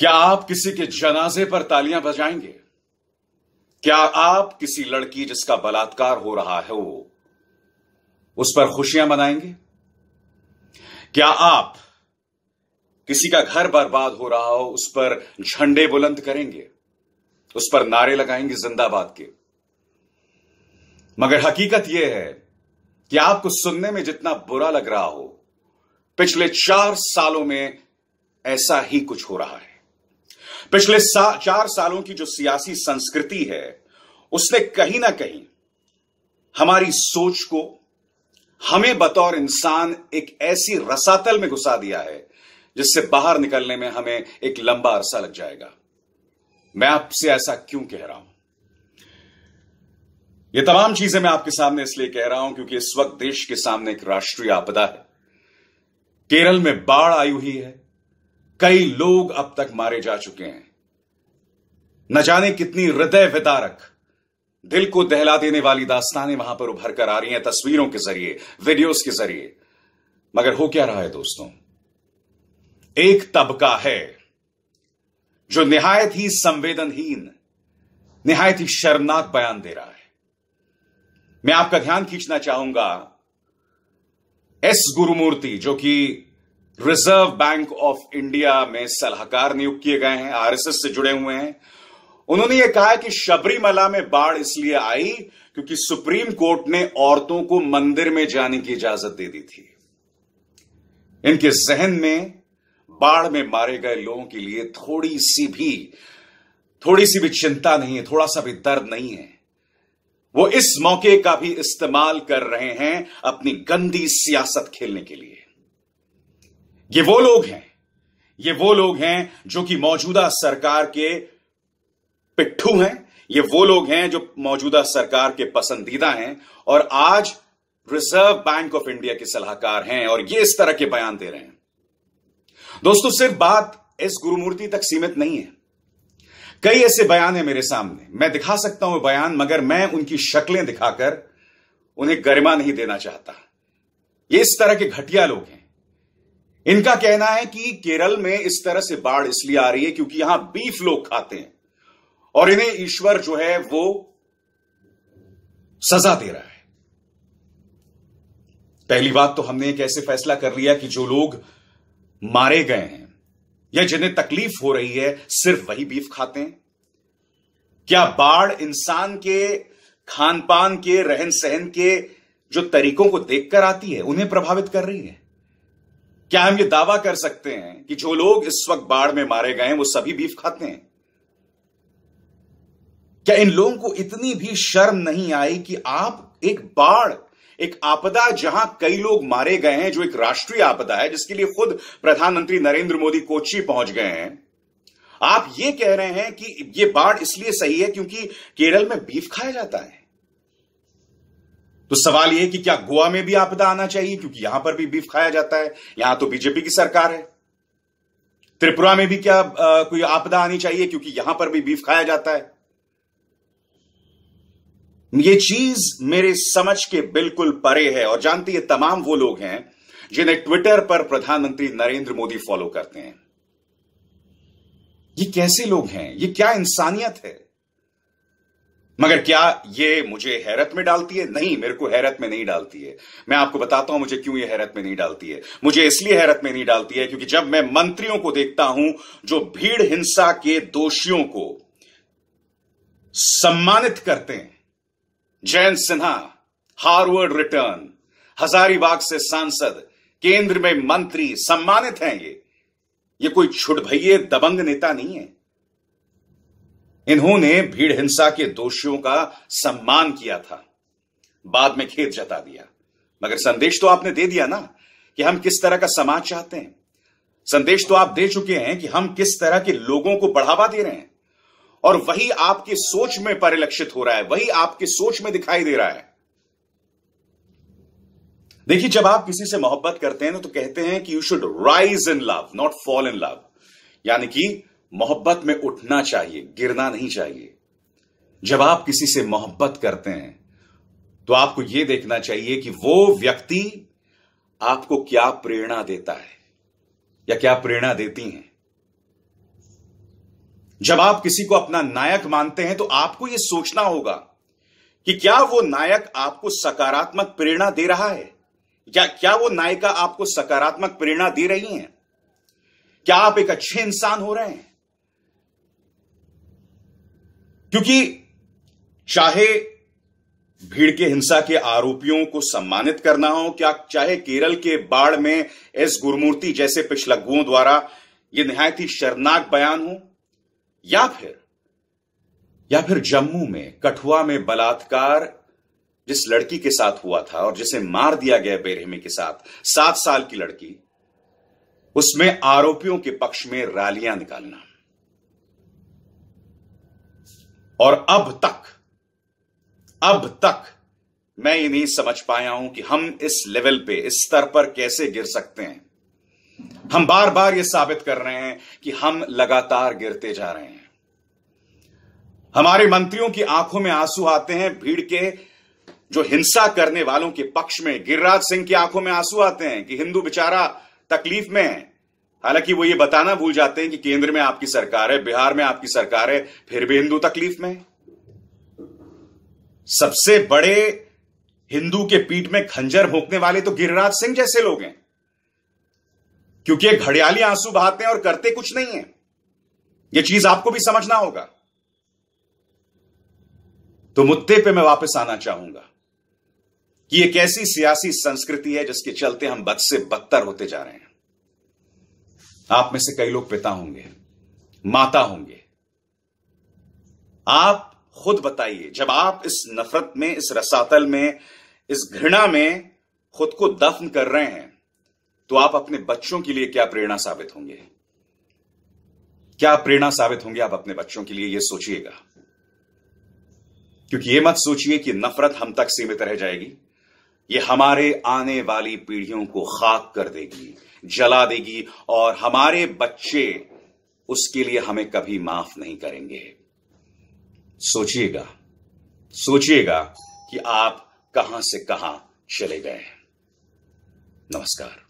क्या आप किसी के जनाजे पर तालियां बजाएंगे क्या आप किसी लड़की जिसका बलात्कार हो रहा है वो उस पर खुशियां मनाएंगे क्या आप किसी का घर बर्बाद हो रहा हो उस पर झंडे बुलंद करेंगे उस पर नारे लगाएंगे जिंदाबाद के मगर हकीकत यह है कि आपको सुनने में जितना बुरा लग रहा हो पिछले चार सालों में ऐसा ही कुछ हो रहा है पिछले सा, चार सालों की जो सियासी संस्कृति है उसने कहीं ना कहीं हमारी सोच को हमें बतौर इंसान एक ऐसी रसातल में घुसा दिया है जिससे बाहर निकलने में हमें एक लंबा अरसा लग जाएगा मैं आपसे ऐसा क्यों कह रहा हूं यह तमाम चीजें मैं आपके सामने इसलिए कह रहा हूं क्योंकि इस वक्त देश के सामने एक राष्ट्रीय आपदा है केरल में बाढ़ आई हुई है कई लोग अब तक मारे जा चुके हैं न जाने कितनी हृदय विदारक दिल को दहला देने वाली दास्तानें वहां पर उभर कर आ रही हैं तस्वीरों के जरिए वीडियोस के जरिए मगर हो क्या रहा है दोस्तों एक तबका है जो निहायत ही संवेदनहीन निहायत ही शर्मनाक बयान दे रहा है मैं आपका ध्यान खींचना चाहूंगा एस गुरुमूर्ति जो कि रिजर्व बैंक ऑफ इंडिया में सलाहकार नियुक्त किए गए हैं आरएसएस से जुड़े हुए हैं उन्होंने यह कहा कि शबरीमला में बाढ़ इसलिए आई क्योंकि सुप्रीम कोर्ट ने औरतों को मंदिर में जाने की इजाजत दे दी थी इनके जहन में बाढ़ में मारे गए लोगों के लिए थोड़ी सी भी थोड़ी सी भी चिंता नहीं है थोड़ा सा भी दर्द नहीं है वो इस मौके का भी इस्तेमाल कर रहे हैं अपनी गंदी सियासत खेलने के लिए ये वो लोग हैं ये वो लोग हैं जो कि मौजूदा सरकार के पिट्ठू हैं ये वो लोग हैं जो मौजूदा सरकार के पसंदीदा हैं और आज रिजर्व बैंक ऑफ इंडिया के सलाहकार हैं और ये इस तरह के बयान दे रहे हैं दोस्तों सिर्फ बात इस गुरुमूर्ति तक सीमित नहीं है कई ऐसे बयान है मेरे सामने मैं दिखा सकता हूं बयान मगर मैं उनकी शक्लें दिखाकर उन्हें गरिमा नहीं देना चाहता ये इस तरह के घटिया लोग हैं इनका कहना है कि केरल में इस तरह से बाढ़ इसलिए आ रही है क्योंकि यहां बीफ लोग खाते हैं और इन्हें ईश्वर जो है वो सजा दे रहा है पहली बात तो हमने एक ऐसे फैसला कर लिया कि जो लोग मारे गए हैं या जिन्हें तकलीफ हो रही है सिर्फ वही बीफ खाते हैं क्या बाढ़ इंसान के खान पान के रहन सहन के जो तरीकों को देखकर आती है उन्हें प्रभावित कर रही है क्या हम ये दावा कर सकते हैं कि जो लोग इस वक्त बाढ़ में मारे गए हैं वो सभी बीफ खाते हैं क्या इन लोगों को इतनी भी शर्म नहीं आई कि आप एक बाढ़ एक आपदा जहां कई लोग मारे गए हैं जो एक राष्ट्रीय आपदा है जिसके लिए खुद प्रधानमंत्री नरेंद्र मोदी कोची पहुंच गए हैं आप ये कह रहे हैं कि ये बाढ़ इसलिए सही है क्योंकि केरल में बीफ खाया जाता है तो सवाल यह कि क्या गोवा में भी आपदा आना चाहिए क्योंकि यहां पर भी बीफ खाया जाता है यहां तो बीजेपी की सरकार है त्रिपुरा में भी क्या आ, कोई आपदा आनी चाहिए क्योंकि यहां पर भी बीफ खाया जाता है ये चीज मेरे समझ के बिल्कुल परे है और जानती है तमाम वो लोग हैं जिन्हें ट्विटर पर प्रधानमंत्री नरेंद्र मोदी फॉलो करते हैं ये कैसे लोग हैं ये क्या इंसानियत है मगर क्या ये मुझे हैरत में डालती है नहीं मेरे को हैरत में नहीं डालती है मैं आपको बताता हूं मुझे क्यों ये हैरत में नहीं डालती है मुझे इसलिए हैरत में नहीं डालती है क्योंकि जब मैं मंत्रियों को देखता हूं जो भीड़ हिंसा के दोषियों को सम्मानित करते हैं जयंत सिन्हा हार्वर्ड रिटर्न हजारीबाग से सांसद केंद्र में मंत्री सम्मानित हैं ये ये कोई छुटभैये दबंग नेता नहीं है इन्होंने भीड़ हिंसा के दोषियों का सम्मान किया था बाद में खेत जता दिया मगर संदेश तो आपने दे दिया ना कि हम किस तरह का समाज चाहते हैं संदेश तो आप दे चुके हैं कि हम किस तरह के लोगों को बढ़ावा दे रहे हैं और वही आपकी सोच में परिलक्षित हो रहा है वही आपकी सोच में दिखाई दे रहा है देखिए जब आप किसी से मोहब्बत करते हैं ना तो कहते हैं कि you should rise in love not fall in love यानी कि मोहब्बत में उठना चाहिए गिरना नहीं चाहिए जब आप किसी से मोहब्बत करते हैं तो आपको यह देखना चाहिए कि वो व्यक्ति आपको क्या प्रेरणा देता है या क्या प्रेरणा देती हैं जब आप किसी को अपना नायक मानते हैं तो आपको यह सोचना होगा कि क्या वो नायक आपको सकारात्मक प्रेरणा दे रहा है क्या क्या वो नायिका आपको सकारात्मक प्रेरणा दे रही हैं क्या आप एक अच्छे इंसान हो रहे हैं क्योंकि चाहे भीड़ के हिंसा के आरोपियों को सम्मानित करना हो क्या चाहे केरल के बाढ़ में एस गुरुमूर्ति जैसे पिछलग्गुओं द्वारा यह निहायत ही शर्नाक बयान हो या फिर या फिर जम्मू में कठुआ में बलात्कार जिस लड़की के साथ हुआ था और जिसे मार दिया गया बेरहमी के साथ सात साल की लड़की उसमें आरोपियों के पक्ष में रैलियां निकालना और अब तक अब तक मैं ये नहीं समझ पाया हूं कि हम इस लेवल पे इस स्तर पर कैसे गिर सकते हैं हम बार बार यह साबित कर रहे हैं कि हम लगातार गिरते जा रहे हैं हमारे मंत्रियों की आंखों में आंसू आते हैं भीड़ के जो हिंसा करने वालों के पक्ष में गिरिराज सिंह की आंखों में आंसू आते हैं कि हिंदू बेचारा तकलीफ में है हालांकि वो ये बताना भूल जाते हैं कि केंद्र में आपकी सरकार है बिहार में आपकी सरकार है फिर भी हिंदू तकलीफ में सबसे बड़े हिंदू के पीठ में खंजर भोंकने वाले तो गिरिराज सिंह जैसे लोग हैं क्योंकि ये घड़ियाली आंसू बहाते हैं और करते कुछ नहीं है यह चीज आपको भी समझना होगा तो मुद्दे पे मैं वापस आना चाहूंगा कि एक ऐसी सियासी संस्कृति है जिसके चलते हम बद से बदतर होते जा रहे हैं आप में से कई लोग पिता होंगे माता होंगे आप खुद बताइए जब आप इस नफरत में इस रसातल में इस घृणा में खुद को दफन कर रहे हैं तो आप अपने बच्चों के लिए क्या प्रेरणा साबित होंगे क्या प्रेरणा साबित होंगे आप अपने बच्चों के लिए यह सोचिएगा क्योंकि यह मत सोचिए कि नफरत हम तक सीमित रह जाएगी ये हमारे आने वाली पीढ़ियों को खाक कर देगी जला देगी और हमारे बच्चे उसके लिए हमें कभी माफ नहीं करेंगे सोचिएगा सोचिएगा कि आप कहां से कहां चले गए नमस्कार